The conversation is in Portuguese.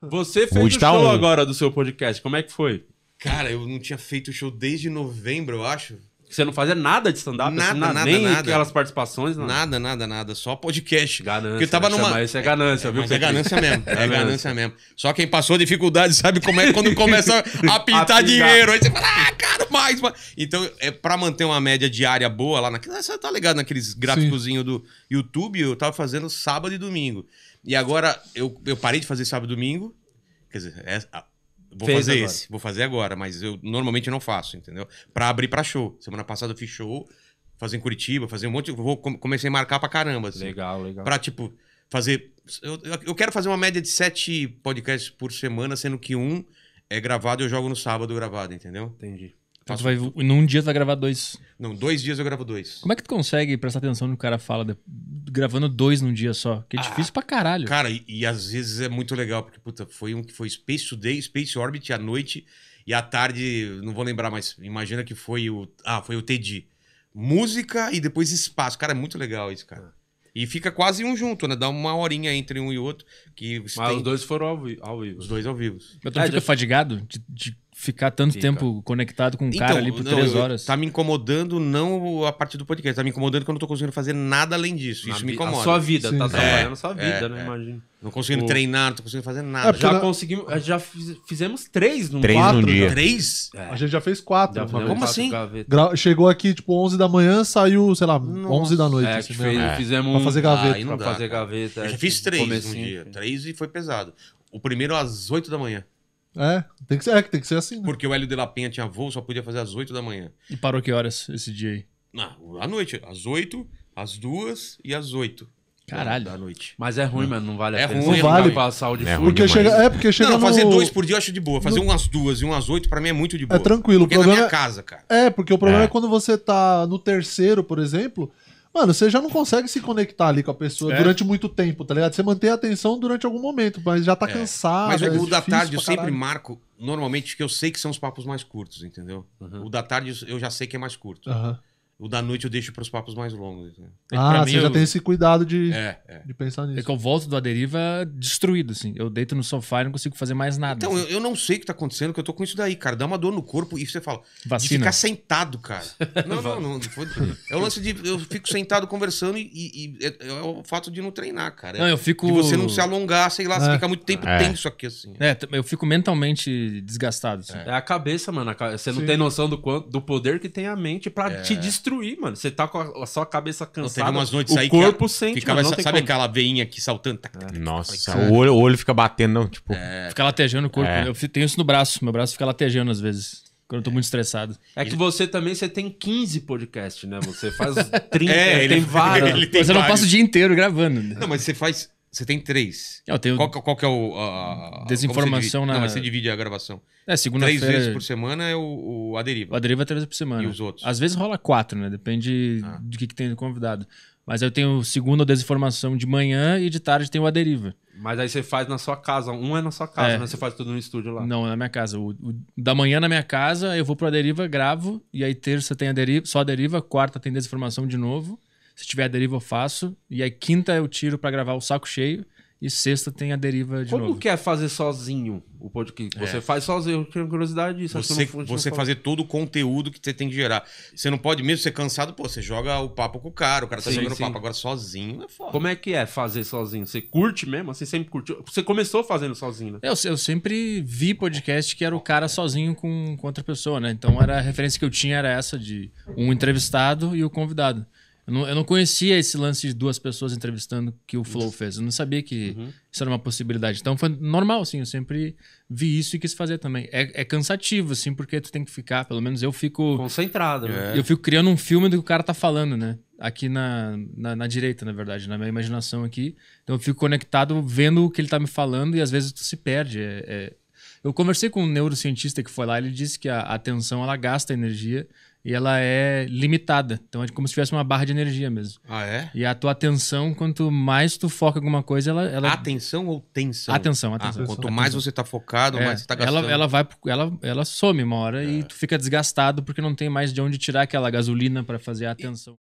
Você fez o show um... agora do seu podcast, como é que foi? Cara, eu não tinha feito show desde novembro, eu acho. Você não fazia nada de stand-up? Assim, nada, assim, nada, nem nada. aquelas participações? Nada, nada, nada. nada só podcast. Ganância. eu tava né? numa... Mas isso é ganância, é, viu? Mas é ganância mesmo. É, é ganância mesmo. Só quem passou dificuldade sabe como é quando começa a pintar a dinheiro. Aí você fala, ah, cara, mais, mais. Então, é pra manter uma média diária boa lá naquela... Você tá ligado naqueles gráficozinhos do YouTube? Eu tava fazendo sábado e domingo. E agora eu, eu parei de fazer sábado e domingo. Quer dizer, é, vou Fez fazer agora. esse, vou fazer agora, mas eu normalmente não faço, entendeu? Para abrir para show. Semana passada eu fiz show, fazer em Curitiba, fazer um monte, vou comecei a marcar para caramba assim. Legal, legal. Para tipo fazer eu, eu quero fazer uma média de sete podcasts por semana, sendo que um é gravado e eu jogo no sábado gravado, entendeu? Entendi. Então, tu vai, num dia tu vai gravar dois. Não, dois dias eu gravo dois. Como é que tu consegue prestar atenção no que o cara fala de... gravando dois num dia só? Que é ah, difícil pra caralho. Cara, e, e, às vezes é muito legal, porque, puta, foi um que foi Space Today, Space Orbit à noite e à tarde, não vou lembrar, mas imagina que foi o. Ah, foi o TD. Música e depois espaço. Cara, é muito legal isso, cara. E fica quase um junto, né? Dá uma horinha entre um e outro. Que Mas tem... os dois foram ao, vi ao vivo. Os dois ao vivo. Mas tu é, fica já... fadigado de, de ficar tanto Fica. tempo conectado com um então, cara ali por não, três eu, horas. Tá me incomodando não a partir do podcast, tá me incomodando que eu não tô conseguindo fazer nada além disso. Na isso me incomoda. A sua vida, Sim. tá é, trabalhando é, a sua é, vida, é, né? É. Imagino. Não conseguindo o... treinar, não tô conseguindo fazer nada. É, já não... conseguimos. Já fizemos três no Três quatro, num né? dia. Três? É. A gente já fez quatro. Já né? como quatro assim? Gra... Chegou aqui, tipo, 11 da manhã, saiu, sei lá, Nossa. 11 da noite. É, assim, né? fez, é. Fizemos pra fazer gaveta. Ah, pra dá, fazer cara. gaveta. Eu já é fiz tipo, três num assim. dia. Três e foi pesado. O primeiro às 8 da manhã. É, tem que ser, é, tem que ser assim. Né? Porque o Hélio de La Penha tinha voo, só podia fazer às 8 da manhã. E parou que horas esse dia aí? Não, à noite, às 8, às 2 e às 8. Caralho. Da noite. Mas é ruim, mano. Não vale a é pena. Ruim, não vale pra saúde é ruim porque chega, É, porque chega não, no... fazer dois por dia eu acho de boa. Fazer no... umas duas e umas oito, pra mim é muito de boa. É tranquilo. Porque o problema é na minha é- casa, cara. É, porque o problema é, é quando você tá no terceiro, por exemplo, Mano, você já não consegue se conectar ali com a pessoa é. durante muito tempo, tá ligado? Você mantém a atenção durante algum momento, mas já tá é. cansado. Mas o, é o da tarde eu sempre marco, normalmente, porque eu sei que são os papos mais curtos, entendeu? Uhum. O da tarde eu já sei que é mais curto. Uhum. O da noite eu deixo para os papos mais longos. Né? É ah, mim, você eu... já tem esse cuidado de, é, é. de pensar é nisso. É que eu volto do Aderiva destruído, assim. Eu deito no sofá e não consigo fazer mais nada. Então, assim. eu, eu, não sei o que está acontecendo, que eu tô com isso daí, cara. Dá uma dor no corpo e você fala... Vacina. De ficar sentado, cara. Não, não, não. É o lance de... Eu fico sentado conversando e, e, e é, é, o fato de não treinar, cara. Não, eu fico... De você não se alongar, sei lá, é. você fica muito tempo é. tenso aqui, assim. É, eu fico mentalmente desgastado. Assim. É. a cabeça, mano. Você não tem noção do, quanto, do poder que tem a mente para te destruir destruir, mano. Você tá com a sua cabeça cansada. Não, umas noites o aí corpo que sente, ficava, mano, Sabe aquela veinha aqui saltando? É. Nossa, o olho, o olho fica batendo, não, tipo... É... Fica latejando o corpo. É. Né? Eu tenho isso no braço. Meu braço fica latejando às vezes. Quando eu tô muito estressado. É que você também você tem 15 podcasts, né? Você faz 30, é, ele, tem vários. Mas eu não passo o dia inteiro gravando. Né? Não, mas você faz você tem três. Eu tenho... qual, qual que é o. A, Desinformação na. Não, mas você divide a gravação. É, segunda-feira. Três vezes é- por semana é o, o A Deriva. A Deriva é três vezes por semana. E os outros? Às vezes rola quatro, né? Depende ah. do que, que tem convidado. Mas eu tenho segunda Desinformação de manhã e de tarde tem o A Deriva. Mas aí você faz na sua casa. Um é na sua casa, é. né? Você faz tudo no estúdio lá. Não, é na minha casa. O, o, da manhã na minha casa, eu vou pro A Deriva, gravo. E aí terça tem a deriva, só a Deriva. Quarta tem Desinformação de novo. Se tiver a deriva, eu faço. E aí, quinta eu tiro para gravar o saco cheio. E sexta tem a deriva de Como novo. Como quer é fazer sozinho o podcast? É. Você é. faz sozinho, eu tenho curiosidade disso. Você, não, você fazer todo o conteúdo que você tem que gerar. Você não pode mesmo ser é cansado, pô, você joga o papo com o cara, o cara tá sim, jogando sim. papo agora sozinho, é foda. Como é que é fazer sozinho? Você curte mesmo? Você assim, sempre curtiu? Você começou fazendo sozinho, né? Eu, eu sempre vi podcast que era o cara sozinho com, com outra pessoa, né? Então era a referência que eu tinha era essa de um entrevistado e o convidado. Eu não, eu não, conhecia esse lance de duas pessoas entrevistando que o Flow fez. Eu não sabia que uhum. isso era uma possibilidade. Então foi normal, assim. Eu sempre vi isso e quis fazer também. É, é cansativo, assim, porque tu tem que ficar, pelo menos eu fico. Concentrado, né? Eu fico criando um filme do que o cara tá falando, né? Aqui na, na, na, direita, na verdade, na minha imaginação aqui. Então eu fico conectado vendo o que ele tá me falando e às vezes tu se perde. É, é, eu conversei com um neurocientista que foi lá, ele disse que a atenção ela gasta energia e ela é limitada. Então é como se tivesse uma barra de energia mesmo. Ah, é? E a tua atenção, quanto mais tu foca em alguma coisa, ela. ela... Atenção ou tensão? Atenção, ah, atenção. Ah, quanto atenção. mais você tá focado, é. mais você tá gastando. Ela, ela vai. Ela, ela some uma hora é. e tu fica desgastado porque não tem mais de onde tirar aquela gasolina para fazer a atenção.